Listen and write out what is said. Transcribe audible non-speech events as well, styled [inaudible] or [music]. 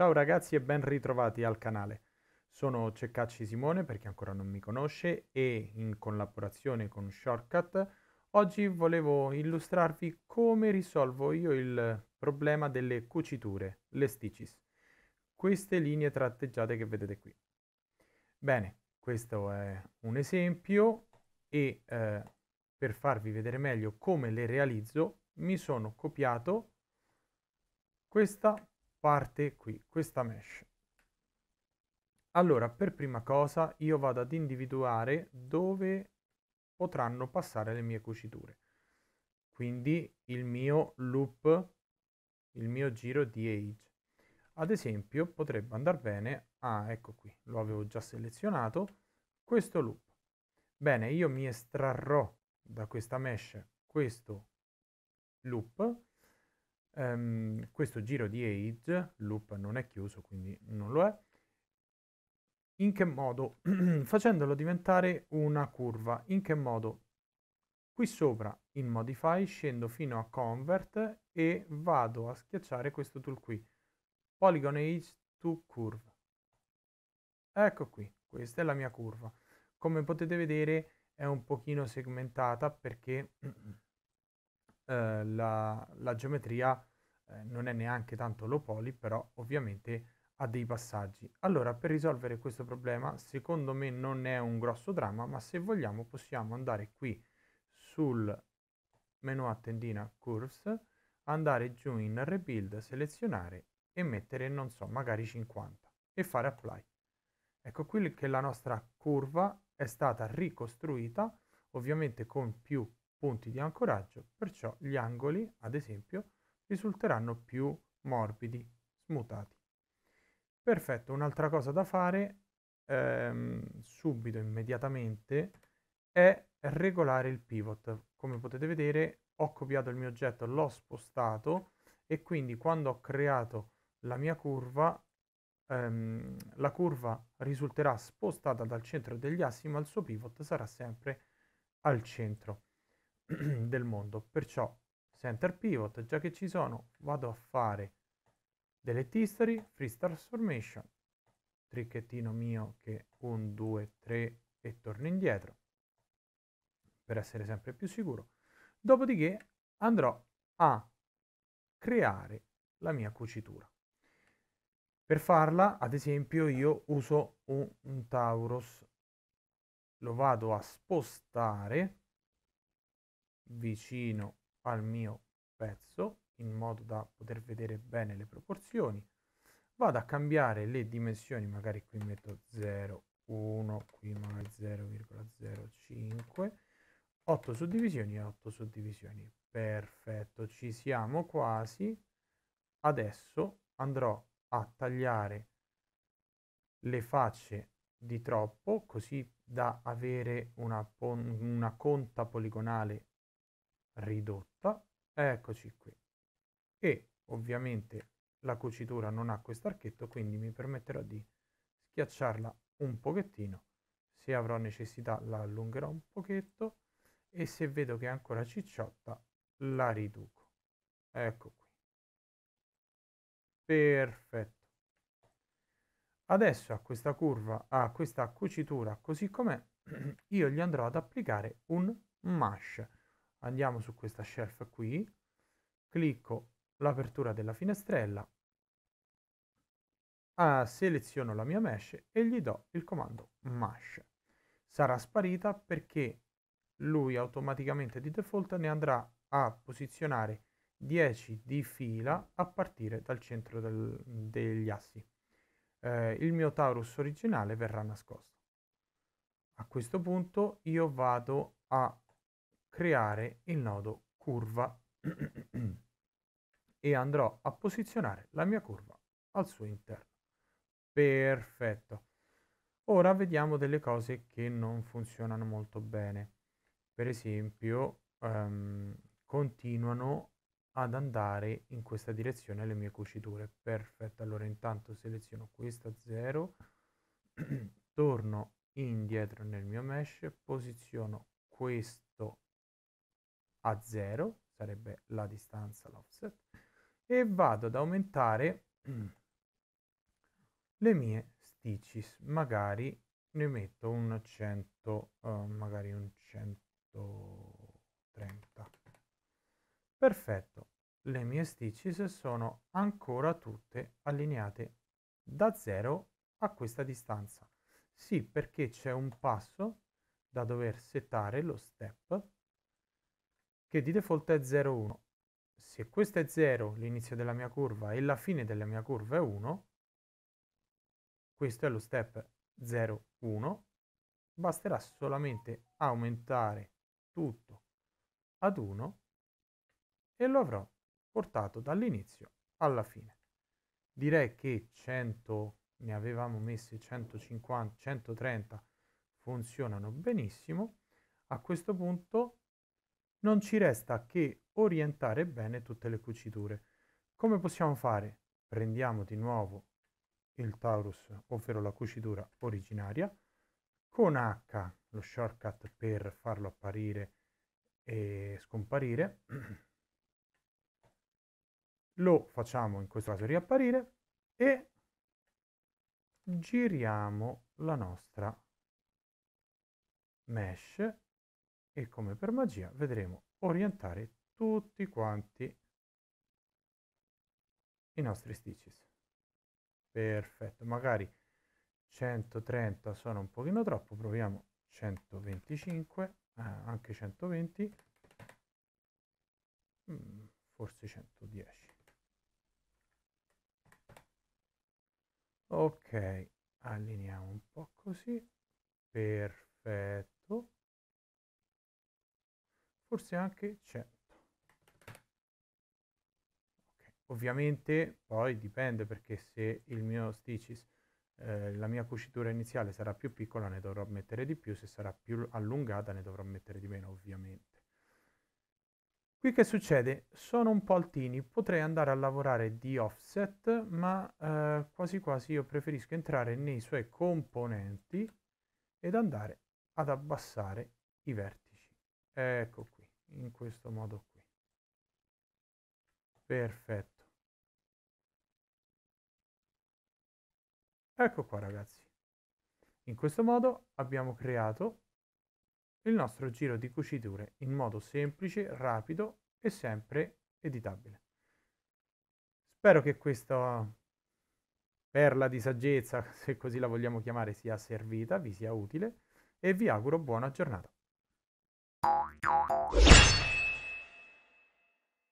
Ciao ragazzi e ben ritrovati al canale. Sono Ceccacci Simone per chi ancora non mi conosce e in collaborazione con Shortcut oggi volevo illustrarvi come risolvo io il problema delle cuciture, le stitches. Queste linee tratteggiate che vedete qui. Bene, questo è un esempio e eh, per farvi vedere meglio come le realizzo mi sono copiato questa parte qui questa mesh. Allora, per prima cosa io vado ad individuare dove potranno passare le mie cuciture. Quindi il mio loop, il mio giro di age. Ad esempio potrebbe andare bene, ah ecco qui, lo avevo già selezionato, questo loop. Bene, io mi estrarrò da questa mesh questo loop Um, questo giro di age loop non è chiuso quindi non lo è in che modo [clears throat] facendolo diventare una curva in che modo qui sopra in modify scendo fino a convert e vado a schiacciare questo tool qui polygon age to curve ecco qui questa è la mia curva come potete vedere è un pochino segmentata perché [clears throat] eh, la, la, geometria eh, non è neanche tanto low poly, però ovviamente ha dei passaggi. Allora, per risolvere questo problema, secondo me non è un grosso dramma, ma se vogliamo possiamo andare qui sul menu a tendina Curves, andare giù in Rebuild, selezionare e mettere, non so, magari 50 e fare Apply. Ecco qui che la nostra curva è stata ricostruita, ovviamente con più punti di ancoraggio, perciò gli angoli, ad esempio, risulteranno più morbidi, smutati. Perfetto, un'altra cosa da fare ehm, subito, immediatamente, è regolare il pivot. Come potete vedere ho copiato il mio oggetto, l'ho spostato e quindi quando ho creato la mia curva, ehm, la curva risulterà spostata dal centro degli assi ma il suo pivot sarà sempre al centro. [clears throat] del mondo. Perciò center pivot, già che ci sono, vado a fare delle history, free transformation, tricchettino mio che 1, 2, 3 e torno indietro per essere sempre più sicuro. Dopodiché andrò a creare la mia cucitura. Per farla, ad esempio, io uso un, un Taurus, lo vado a spostare vicino al mio pezzo in modo da poter vedere bene le proporzioni vado a cambiare le dimensioni magari qui metto 0 1 qui magari 0,05 8 suddivisioni 8 suddivisioni perfetto ci siamo quasi adesso andrò a tagliare le facce di troppo così da avere una, una conta poligonale ridotta, eccoci qui. E ovviamente la cucitura non ha questo archetto, quindi mi permetterò di schiacciarla un pochettino. Se avrò necessità la allungherò un pochetto e se vedo che è ancora cicciotta la riduco. Ecco qui. Perfetto. Adesso a questa curva, a questa cucitura così com'è, [clears throat] io gli andrò ad applicare un mash andiamo su questa shelf qui, clicco l'apertura della finestrella, ah, seleziono la mia mesh e gli do il comando mash. Sarà sparita perché lui automaticamente di default ne andrà a posizionare 10 di fila a partire dal centro del, degli assi. Eh, il mio Taurus originale verrà nascosto. A questo punto io vado a creare il nodo curva [clears throat] e andrò a posizionare la mia curva al suo interno. Perfetto. Ora vediamo delle cose che non funzionano molto bene. Per esempio, um, continuano ad andare in questa direzione le mie cuciture. Perfetto, allora intanto seleziono questa 0, [clears throat] torno indietro nel mio mesh, posiziono questo a 0, sarebbe la distanza, l'offset, e vado ad aumentare [clears throat] le mie stitches, magari ne metto un 100, uh, eh, magari un 130. Perfetto, le mie stitches sono ancora tutte allineate da 0 a questa distanza. Sì, perché c'è un passo da dover settare lo step che di default è 0,1. Se questo è 0, l'inizio della mia curva, e la fine della mia curva è 1, questo è lo step 0,1, basterà solamente aumentare tutto ad 1 e lo avrò portato dall'inizio alla fine. Direi che 100, ne avevamo messi 150, 130 funzionano benissimo. A questo punto non ci resta che orientare bene tutte le cuciture. Come possiamo fare? Prendiamo di nuovo il Taurus, ovvero la cucitura originaria, con H, lo shortcut per farlo apparire e scomparire, [clears throat] lo facciamo in questo caso riapparire e giriamo la nostra mesh e come per magia vedremo orientare tutti quanti i nostri stitches perfetto magari 130 sono un pochino troppo proviamo 125 eh, anche 120 mm, forse 110 ok allineiamo un po' così perfetto forse anche 100. Okay. Ovviamente poi dipende perché se il mio stitches, eh, la mia cucitura iniziale sarà più piccola ne dovrò mettere di più, se sarà più allungata ne dovrò mettere di meno ovviamente. Qui che succede? Sono un po' altini, potrei andare a lavorare di offset, ma eh, quasi quasi io preferisco entrare nei suoi componenti ed andare ad abbassare i vertici. Ecco qui in questo modo qui perfetto ecco qua ragazzi in questo modo abbiamo creato il nostro giro di cuciture in modo semplice rapido e sempre editabile spero che questa perla di saggezza [laughs] se così la vogliamo chiamare sia servita vi sia utile e vi auguro buona giornata